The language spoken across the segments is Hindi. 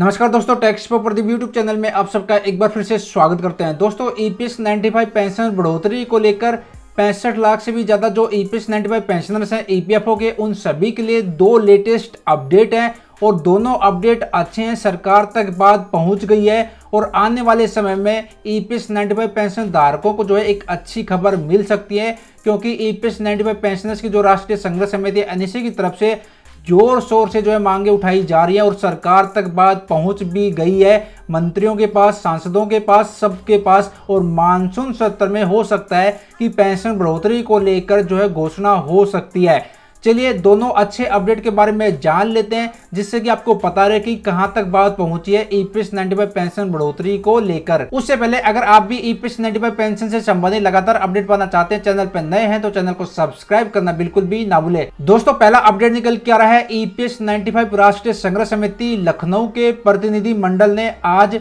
नमस्कार दोस्तों टैक्स पर प्रदीप यूट्यूब चैनल में आप सबका एक बार फिर से स्वागत करते हैं दोस्तों E P S ninety five pension बढ़ोतरी को लेकर पैंसठ लाख से भी ज़्यादा जो E P S five pensioners हैं ई पी एफ ओ के उन सभी के लिए दो लेटेस्ट अपडेट हैं और दोनों अपडेट अच्छे हैं सरकार तक बात पहुंच गई है और आने वाले समय में E P ninety five pension धारकों को जो है एक अच्छी खबर मिल सकती है क्योंकि E P ninety five pensioners की जो राष्ट्रीय संघर्ष समिति है e की तरफ से जोर शोर से जो है मांगे उठाई जा रही हैं और सरकार तक बात पहुंच भी गई है मंत्रियों के पास सांसदों के पास सबके पास और मानसून सत्र में हो सकता है कि पेंशन बढ़ोतरी को लेकर जो है घोषणा हो सकती है चलिए दोनों अच्छे अपडेट के बारे में जान लेते हैं जिससे कि आपको पता रहे कि कहां तक बात पहुंची है ईपीएस फाइव पेंशन बढ़ोतरी को लेकर उससे पहले अगर आप भी ईपीएस फाइव पेंशन से संबंधित लगातार अपडेट पाना चाहते हैं चैनल पर नए हैं तो चैनल को सब्सक्राइब करना बिल्कुल भी ना भूले दोस्तों पहला अपडेट निकल के आ रहा है ईपीएस फाइव राष्ट्रीय संग्रह समिति लखनऊ के प्रतिनिधि मंडल ने आज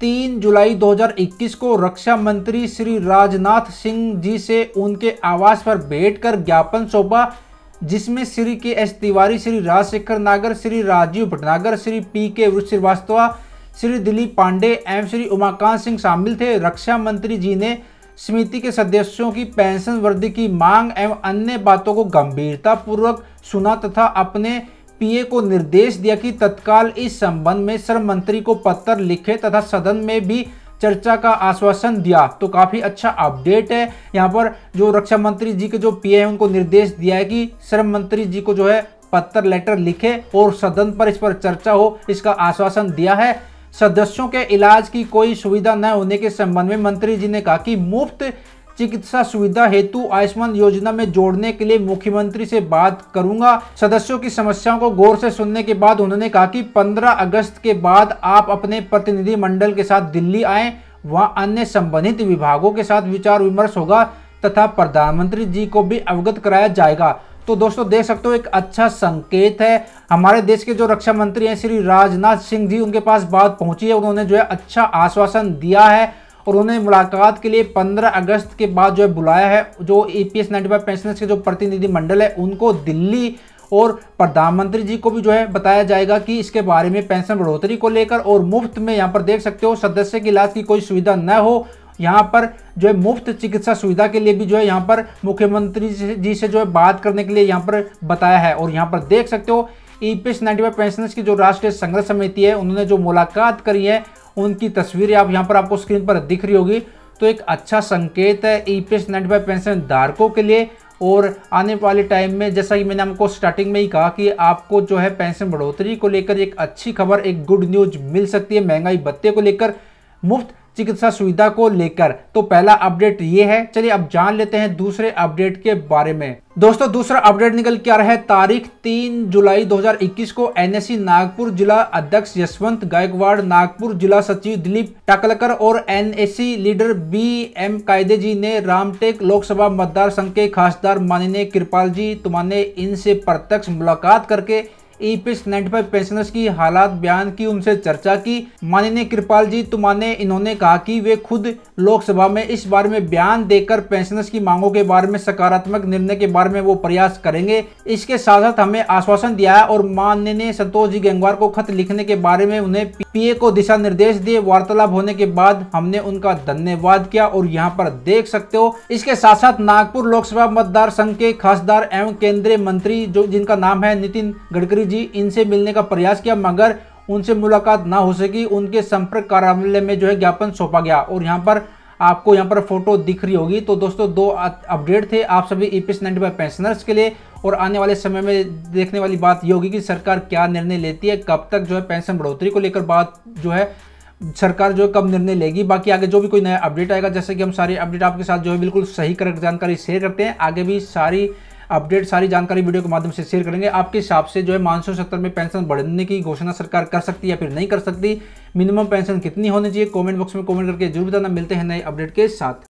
तीन जुलाई 2021 को रक्षा मंत्री श्री राजनाथ सिंह जी से उनके आवास पर भेंट कर ज्ञापन सौंपा जिसमें श्री के S Tiwari Shri Rajshekhar Nagar Shri Rajiv Bhatnagar Shri P K Srivastava Shri Dilip Pandey एवं श्री उमाकांत सिंह शामिल थे रक्षा मंत्री जी ने समिति के सदस्यों की पेंशन वृद्धि की मांग एवं अन्य बातों को गंभीरतापूर्वक सुना तथा अपने पीए को निर्देश दिया कि तत्काल इस संबंध में श्रम मंत्री को पत्र लिखे तथा सदन में भी चर्चा का आश्वासन दिया तो काफ़ी अच्छा अपडेट है यहाँ पर जो रक्षा मंत्री जी के जो पीए है उनको निर्देश दिया है कि श्रम मंत्री जी को जो है पत्र लेटर लिखे और सदन पर इस पर चर्चा हो इसका आश्वासन दिया है सदस्यों के इलाज की कोई सुविधा न होने के संबंध में मंत्री जी ने कहा कि मुफ्त चिकित्सा सुविधा हेतु आयुष्मान योजना में जोड़ने के लिए मुख्यमंत्री से बात करूंगा सदस्यों की समस्याओं को गौर से सुनने के बाद उन्होंने कहा कि 15 अगस्त के बाद आप अपने प्रतिनिधि मंडल के साथ दिल्ली आए वहाँ अन्य संबंधित विभागों के साथ विचार विमर्श होगा तथा प्रधानमंत्री जी को भी अवगत कराया जाएगा तो दोस्तों देख सकते हो एक अच्छा संकेत है हमारे देश के जो रक्षा मंत्री हैं श्री राजनाथ सिंह जी उनके पास बात पहुंची है उन्होंने जो है अच्छा आश्वासन दिया है और उन्हें मुलाकात के लिए 15 अगस्त के बाद जो है बुलाया है जो A P S ninety five pensioners के जो प्रतिनिधिमंडल है उनको दिल्ली और प्रधानमंत्री जी को भी जो है बताया जाएगा कि इसके बारे में पेंशन बढ़ोतरी को लेकर और मुफ्त में यहाँ पर देख सकते हो सदस्य के इलाज की कोई सुविधा न हो यहाँ पर जो है मुफ्त चिकित्सा सुविधा के लिए भी जो है यहाँ पर मुख्यमंत्री जी से जो है बात करने के लिए यहाँ पर बताया है और यहाँ पर देख सकते हो E P S ninety five pensioners की जो राष्ट्रीय संघर्ष समिति है उन्होंने जो मुलाकात करी है उनकी तस्वीरें आप यहाँ पर आपको स्क्रीन पर दिख रही होगी तो एक अच्छा संकेत है E P S ninety five pension धारकों के लिए और आने वाले टाइम में जैसा कि मैंने आपको स्टार्टिंग में ही कहा कि आपको जो है पेंशन बढ़ोतरी को लेकर एक अच्छी खबर एक गुड न्यूज मिल सकती है महंगाई भत्ते को लेकर मुफ्त चिकित्सा सुविधा को लेकर तो पहला अपडेट ये है चलिए अब जान लेते हैं दूसरे अपडेट के बारे में दोस्तों दूसरा अपडेट निकल के आ रहा है तारीख 3 जुलाई 2021 को एनएससी नागपुर जिला अध्यक्ष यशवंत गायकवाड़ नागपुर जिला सचिव दिलीप टाकलकर और एनएससी लीडर बी एम कायदे जी ने रामटेक लोकसभा मतदार संघ के खासदार माननीय कृपाल जी तुमाने इनसे प्रत्यक्ष मुलाकात करके E P S ninety five pensioners की हालात बयान की उनसे चर्चा की माननीय कृपाल जी तुमाने तो इन्होंने कहा कि वे खुद लोकसभा में इस बारे में बयान देकर पेंशनर्स की मांगों के बारे में सकारात्मक निर्णय के बारे में वो प्रयास करेंगे इसके साथ साथ हमें आश्वासन दिया और माननीय संतोष जी गंगवार को खत लिखने के बारे में उन्हें पीए को दिशा निर्देश दिए वार्तालाप होने के बाद हमने उनका धन्यवाद किया और यहाँ पर देख सकते हो इसके साथ साथ नागपुर लोकसभा मतदार संघ के खासदार एवं केंद्रीय मंत्री जो जिनका नाम है नितिन गडकरी जी इनसे मिलने का प्रयास किया मगर उनसे मुलाकात ना हो सकी उनके संपर्क कार्यालय में जो है ज्ञापन सौंपा गया और यहाँ पर आपको यहाँ पर फोटो दिख रही होगी तो दोस्तों दो अपडेट थे आप सभी ई पी पेंशनर्स के लिए और आने वाले समय में देखने वाली बात यह होगी कि सरकार क्या निर्णय लेती है कब तक जो है पेंशन बढ़ोतरी को लेकर बात जो है सरकार जो है कब निर्णय लेगी बाकी आगे जो भी कोई नया अपडेट आएगा जैसे कि हम सारी अपडेट आपके साथ जो है बिल्कुल सही कर जानकारी शेयर करते हैं आगे भी सारी अपडेट सारी जानकारी वीडियो के माध्यम से शेयर करेंगे आपके हिसाब से जो है मानसून सत्र में पेंशन बढ़ने की घोषणा सरकार कर सकती है या फिर नहीं कर सकती मिनिमम पेंशन कितनी होनी चाहिए कॉमेंट बॉक्स में कॉमेंट करके जरूर बताना मिलते हैं नए अपडेट के साथ